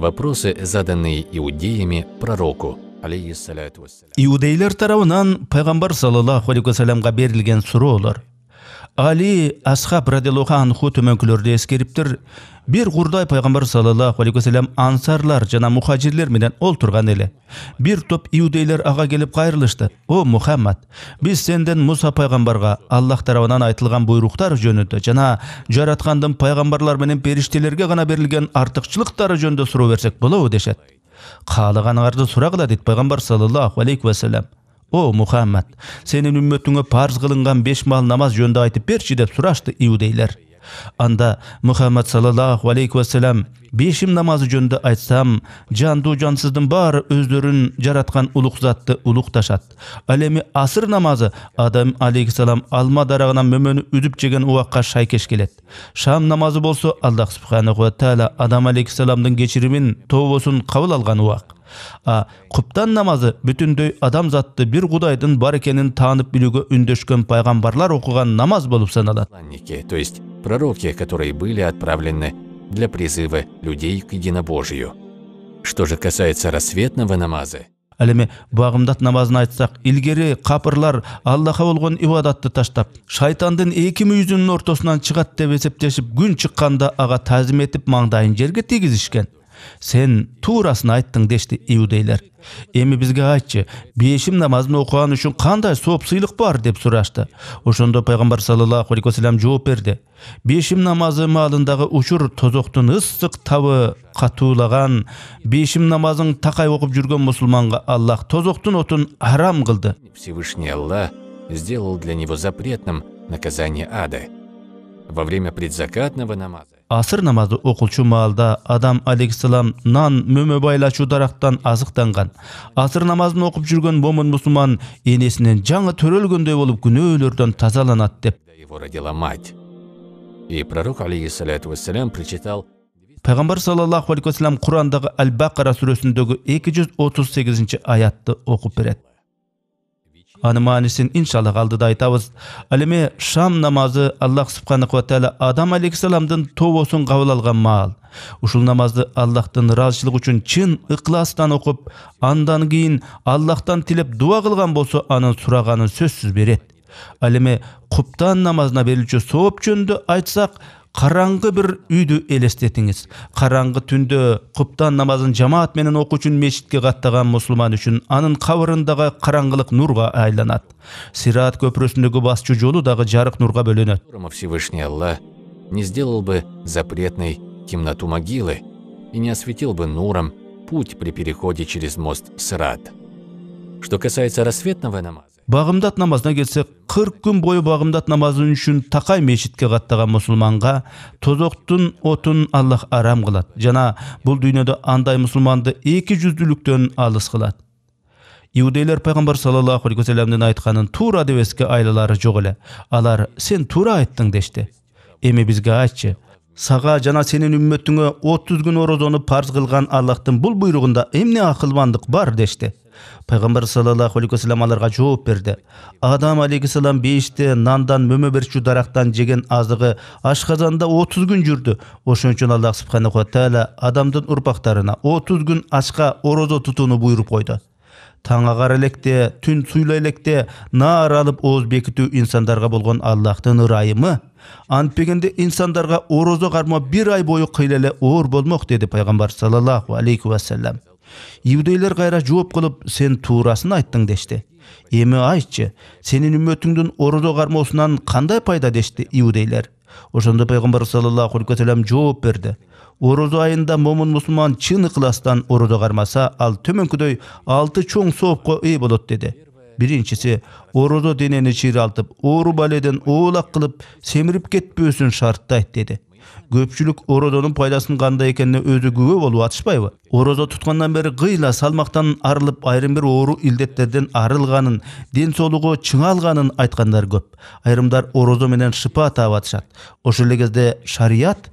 вопросы, заданные иудеями пророку. Иудейлер тарауынан пайғамбар саллаллаху алейхи вассаламға берілген сұраулар али асхаб радиллаху анху төмөнкүлөрдү эскериптир бир курдай пайгамбар саллаллаху алейхи вассалам ансарлар жана мухажирлер менен ол тұрған эле бир топ иудейлер аға келіп кайрылышты о мухаммад биз сенден муса пайгамбарга аллах тарабынан айтылған буйруктар жөнүндө жана жараткандын пайгамбарлар менен периштелерге гана берилген артыкчылыктары жөнүндө суроо берсек болобу дешет каалаганыңарды сурагыла дейт пайгамбар саллаллаху алейхи вассалам о мұхаммад сенің үмметіңе парыз қылынған беш мал намаз жөнді айтып берші деп сұрашты иудейлер анда Мухаммад саллаллаху алейхи уассалам бешим намазы жөнінде айтсам жанду жансыздың бар өздерін жаратқан ұлық затты ұлықташат әлеме асыр намазы адам алейхисалам алма дарағынан мөмені үзіп жеген уаққа шайкеш келет. шам намазы болса аллах ва таала адам алейхисаламдың кешірімін тобысын қабыл алған уақ а құптан намазы бүтіндей адам затты бір құдайдың бар екенін танып білуге үндешкен пайғамбарлар оқыған намаз болып саналады то есть пророки, которые были отправлены для призыва людей к единобожию. Что же касается рассветного намаза, әлемі бағымдат намазын айтсақ илгери қапырлар аллаха болгон ибадатты таштап шайтандың екі мүйүзүнүн ортасынан чыгат деп эсептешип күн шыққанда аға тәзім этип маңдайын жерге тийгизишкен сен турасын айттың дешти иудейлер эми бизге айтчы бешим намазын окуган үчүн кандай соп сыйлык бар деп сурашты ошондо пайгамбар саллаллаху алейхи вассалам жооп берди бешим намазы маалындагы учур тозоктун ысык табы катуулаган бешим намазын такай окуп жүргөн мусулманга аллах тозоктун отун арам кылды всевышний аллах сделал для него запретным наказание ада во время предзакатного намаза асыр намазы оқылчу маалда адам алейхисалам нан мөмө байлачу дарактан азыктанган асыр намазын окуп жүргөн момун мусулман энесинен жаңы төрөлгөндөй болуп күнөөлөрдөн тазаланат деп его родила мать и пророк алейхисалату вассалам прочитал пайгамбар саллаллаху алейхи вассалам курандагы аль бакара сүрөсүндөгү эки жүз отуз сегизинчи аятты окуп берет маанисин иншаллах алдыда айтабыз ал эми шам намазы аллах сұпқаны тағала адам алейхисаламдын тобосун кабыл алган маал ушул намазды аллахтын ыраазычылыгы үчүн чын ықластан окуп андан кейін аллахтан тилеп дуа кылган болсо анын сураганын сөзсүз берет ал эми куптан намазына берилчү сооп жөнүндө айтсак қараңғы бір үйді елестетіңіз қараңғы түнде құптан намазын жамаат менен оқу үшін мешітке қаттаған мұсылман үшін анын қабырындағы қараңғылық нурға айланады сират көпірөсіндегі басчу жолу дағы жарық нурға бөленеді всевышний алла не сделал бы запретной темноту могилы и не осветил бы нуром путь при переходе через мост сират. Что касается рассветного намаза, бағымдат намазына келсек қырық күн бойы бағымдат намазы үшін тақай мешітке қаттаған мұсылманға тозоқтың отун аллах арам қылады жана бұл дүйнөдө андай мұсылманды эки жүздүүлүктөн алыс кылат иудейлер пайгамбар саллаллаху алейхи вассаламдын айтканын туура деп эске айлалары жок эле алар сен туура айттың дешти эми бизге айтчы сага жана сенин үммөтүңө отуз күн орозону парз кылган аллахтын бул буйругунда эмне акылмандык бар дешти пайғамбар саллаллаху алейхи уассалам аларға жооп берді адам салам бейіште нандан мөмө берчү дарактан жеген азығы ашқазанда 30 күн жүрді ошон үчүн аллах субханала адамдын урпактарына 30 күн ачка орозо тутууну буйруп койду таң агара электе түн суйла электе наар алып ооз бекитүү инсандарга болгон аллахтын ырайымы антпегенде инсандарга орозо кармап бир ай бою кыйла эле оор болмок деди пайгамбар саллаллаху алейхи иудейлер кайра жооп кылып сен туурасын айттың дешти эми айтчы сенин үммөтүңдүн ордо кармоосунан кандай пайда дешти иудейлер ошондо пайгамбар саллаллаху алейхи вассалам жооп берди орозо айында момун мусулман чын ыкыластан орозо кармаса ал төмөнкүдөй алты чоң соопко ээ болот деди биринчиси орозо денени чыйралтып оору баледен оолак кылып семирип кетпөөсүн шарттайт деди көпчүлүк орозонун пайдасынын кандай экенине өзү күбө болуп атышпайбы орозо туткандан бери кыйла салмактан арылып айрым бир оору илдеттерден арылганын ден соолугу чыңалганын айткандар көп айрымдар орозо менен шыпа таап атышат ошол эле кезде шарият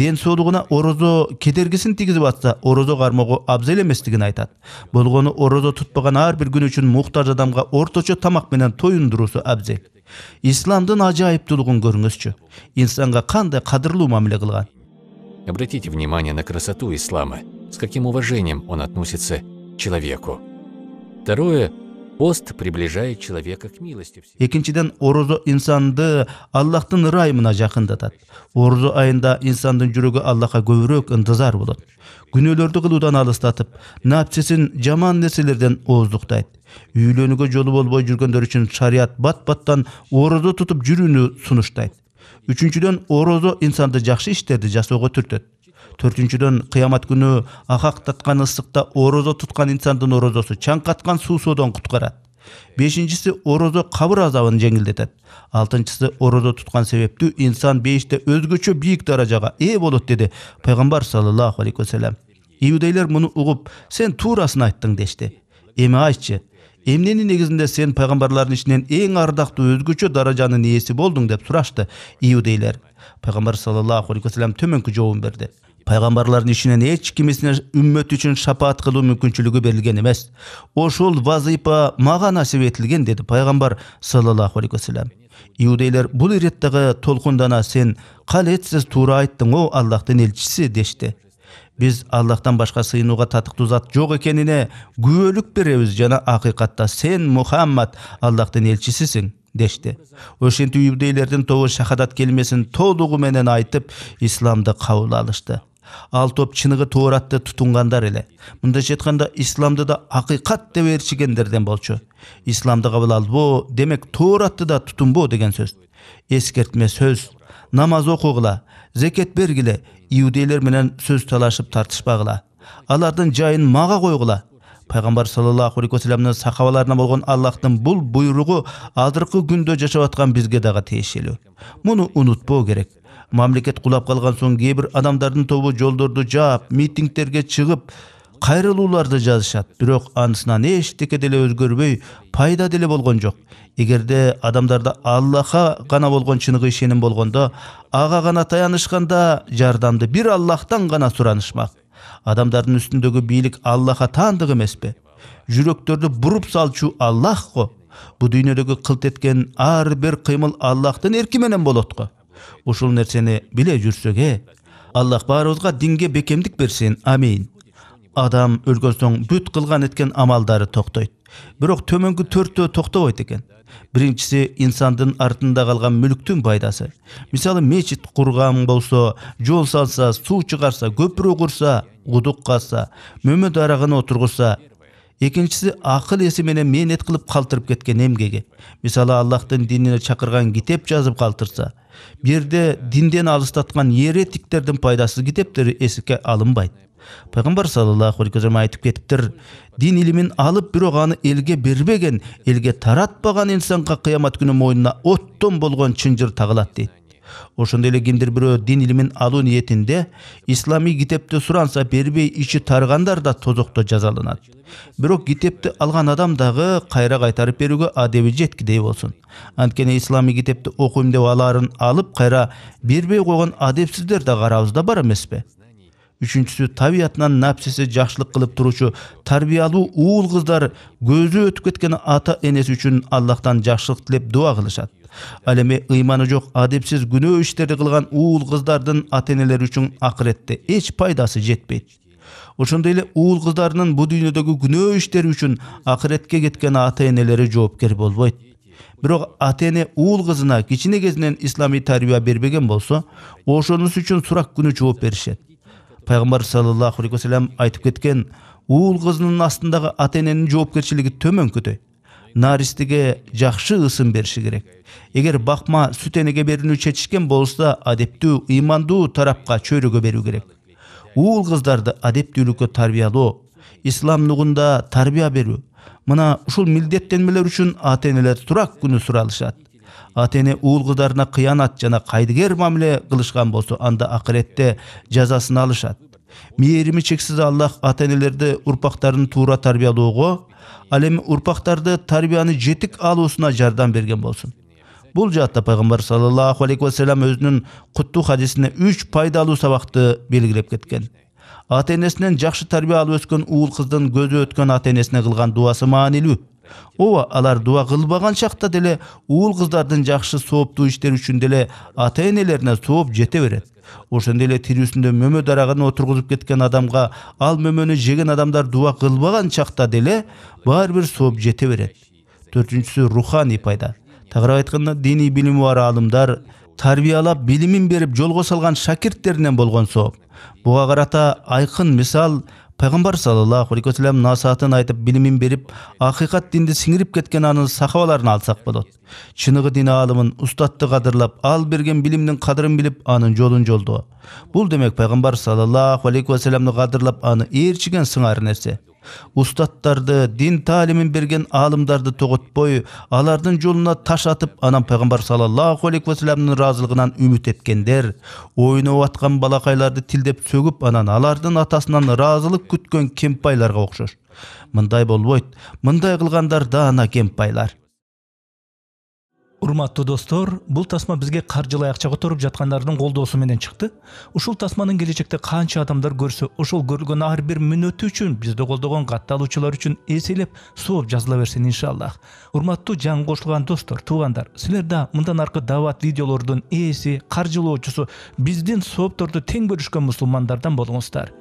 ден соолугуна орозо кедергисин тийгизип атса орозо кармоого абзел эместигин айтат болгону орозо тутпаган ар бир күн үчүн муктаж адамга орточо тамак менен тоюндуруусу абзел исламдын ажайыптуулугун көрүңүзчү инсанга кандай кадырлуу мамиле кылган обратите внимание на красоту ислама с каким уважением он относится к человеку второе пост приближает человека к милости экинчиден орозо инсанды аллахтын ырайымына жакындатат орозо айында инсандын жүрөгү аллахка көбүрөөк ынтызар болот күнөөлөрдү кылуудан алыстатып напсисин жаман нерселерден ооздуктайт үйлөнүүгө жолу болбой жүргөндөр үчүн шарият бат баттан орозо тутуп жүрүүнү сунуштайт үчүнчүдөн орозо инсанды жакшы иштерди жасоого түртөт төртүнчүдөн кыямат күнү акактаткан ысыкта орозо туткан инсандын орозосу чаңкаткан суусоодон куткарат бешинчиси орозо кабыр азабын жеңилдетет алтынчысы орозо туткан себептүү инсан бейиште өзгөчө бийик даражага ээ болот деди пайгамбар саллаллаху алейхи вассалам иудейлер муну угуп сен туурасын айттың дешти эми айтчы эмненин негизинде сен пайгамбарлардын ичинен эң ардактуу өзгөчө даражанын ээси болдуң деп сурашты иудейлер пайгамбар саллаллаху алейхи вассалам төмөнкү жообун берди пайғамбарлардың ішінен еш кимисине үммет үшін шапаат қылу мүмкүнчүлүгү берілген емес ошол вазыйпа мага насип этилген деді пайғамбар саллаллаху алейхи уассалам иудейлер бұл иреттагы толқындана сен калетсиз тура айттың о аллахтын елшісі дешти Біз аллахтан башка сыйынуға татыктуу зат жоқ екеніне күбөлүк береміз жана ақиқатта сен мухаммад аллахтын елшісісің дешти ошентип иудейлердин тобу шахадат келмесин толугу менен айтып исламды кабыл алышты ал топ чыныгы тууратты тутунгандар эле мындайча айтканда исламды да акыйкат деп ээрчигендерден болчу исламды кабыл албоо демек тууратты да тутунбоо деген сөз эскертме сөз намаз окугула зекет бергиле иудейлер менен сөз талашып тартышпагыла алардын жайын мага койгула пайгамбар саллаллаху алейхи вассаламдын сахабаларына болгон аллахтын бул буйругу азыркы күндө жашап аткан бизге дагы тиешелүү муну унутпоо керек мамлекет құлап қалған соң кээ адамдардың адамдардын тобу жолдорду жаап митингтерге чыгып кайрылууларды жазышат бирок анысынан эчтеке деле өзгөрбөй пайда деле болгон жок эгерде адамдарда аллахка гана болгон чыныгы ишеним болгондо ага гана таянышканда жардамды бир аллахтан гана суранышмак адамдардын үстүндөгү бийлик аллахка таандык эмеспи жүрөктөрдү буруп салчу аллах го бул дүйнөдөгү кылт эткен ар бир кыймыл аллахтын эрки менен болот го ушул нерсени биле жүрсөк э аллах баарыбызга динге бекемдик берсин амин адам соң бүт кылган эткен амалдары токтойт бирок төмөнкү төртөө токтобойт экен биринчиси инсандын артында калган мүлктүн пайдасы мисалы мечит курган болсо жол салса суу чыгарса көпүрө курса кудук казса мөмө дарагын отургузса экинчиси акыл эси менен мээнет кылып калтырып кеткен эмгеги мисалы аллахтын динине чакырган китеп жазып калтырса бирде динден алыстаткан еретиктердин пайдасыз китептер есікке алынбайт пайгамбар саллаллаху алейхи айтып кетиптир дин илимин алып бирок аны элге бербеген элге таратпаған инсанга кыямат күнү мойнуна оттон болгон чынжыр тагылат дейт ошондой эле кимдир бирөө дин илимин алуу ниетинде исламий китепти суранса бербей ичи таргандар да тозокто жазаланат бирок китепти алган адам дагы кайра кайтарып берүүгө адеби жеткидей болсун анткени исламий китепти окуйм деп аларын алып кайра бербей койгон адепсиздер дагы арабызда бар эмеспи үчүнчүсү табиятынан напсиси жакшылык кылып туруучу тарбиялуу уул кыздар көзү өтүп кеткен ата энеси үчүн аллахтан жакшылык тилеп дуа кылышат ал эми ыйманы жок адепсиз күнөө иштерди кылган уул кыздардын ата энелери үчүн акыретте эч пайдасы жетпейт ошондой эле уул кыздарынын бул дүйнөдөгү күнөө иштери үчүн акыретке кеткен ата энелери жоопкер болбойт бирок ата эне уул кызына кичине кезинен исламий тарбия бербеген болсо ошонусу үчүн сурак күнү жооп беришет пайғамбар саллаллаху алейхи айтып кеткен уул қызының астындағы ата ененің жауапкершілігі төменкіде нәрестеге жақсы ысым беріші керек егер бақма сүт енеге берілүү чечишкен болса адептүү ыймандуу тарапқа чөйрөгө берүү керек уул қыздарды адептүүлүккө тарбиялоо ислам нугунда тарбия берүү мына ушул милдеттенмелер үчүн ата энелер турак күнү суралышат ата эне уул кыздарына кыянат жана кайдыгер мамиле кылышкан болсо анда акыретте жазасын алышат мээрими чексиз аллах ата энелерди урпактарын туура тарбиялоого ал эми урпактарды тарбияны жетик алуусуна жардам берген болсун бул жаатта пайгамбар саллаллаху алейхи вассалам өзүнүн куттуу хадисинде үч пайдалуу сабакты белгилеп кеткен ата энесинен жакшы тарбия алып өскөн уул кыздын көзү өткөн ата энесине кылган дубасы маанилүү ооба алар дуа кылбаган шақта деле уул кыздардын жакшы сооптуу иштери үчүн деле ата энелерине сооп жете берет ошондой эле тирүүсүндө мөмө дарагын отургузуп кеткен адамга ал мөмөнү жеген адамдар дуа кылбаган чакта деле баары бир сооп жете берет төртүнчүсү руханий пайда тагыраак айтканда диний билими бар аалымдар тарбиялап билимин берип жолго салган шакирттеринен болгон сооп буга карата айкын мисал пайғамбар саллаллаху алейхи уассалам насаатын айтып білімін беріп ақиқат динді сіңіріп кеткен анын сахабаларын алсақ болады чынығы дин аалымын ұстатты қадырлап ал берген білімнің қадірін біліп анын жолын жолды бұл демек пайғамбар саллаллаху алейхи уассаламды қадырлап аны ерчіген сыңар нәрсе устаттарды дин таалимин берген алымдарды тоготпой алардын жолуна таш атып анан пайгамбар саллаллаху алейхи вассаламдын ыраазылыгынан үмүт эткендер ойноп аткан балакайларды тилдеп сөгүп анан алардын атасынан ыраазылык күткөн кемпайларга окшош мындай болбойт мындай кылгандар даана кемпайлар урматтуу достор бул тасма бизге каржылай акча которуп жаткандардын колдоосу менен чыкты ушул тасманын келечекте канча адамдар көрсө ошол көргөн ар бир мүнөтү үчүн бизди колдогон катталуучулар үчүн эселеп сооп жазыла берсин иншаллах урматтуу жаңы кошулган достор туугандар силер да мындан аркы даават видеолордун ээси каржылоочусу биздин соопторду тең бөлүшкөн мусулмандардан болуңуздар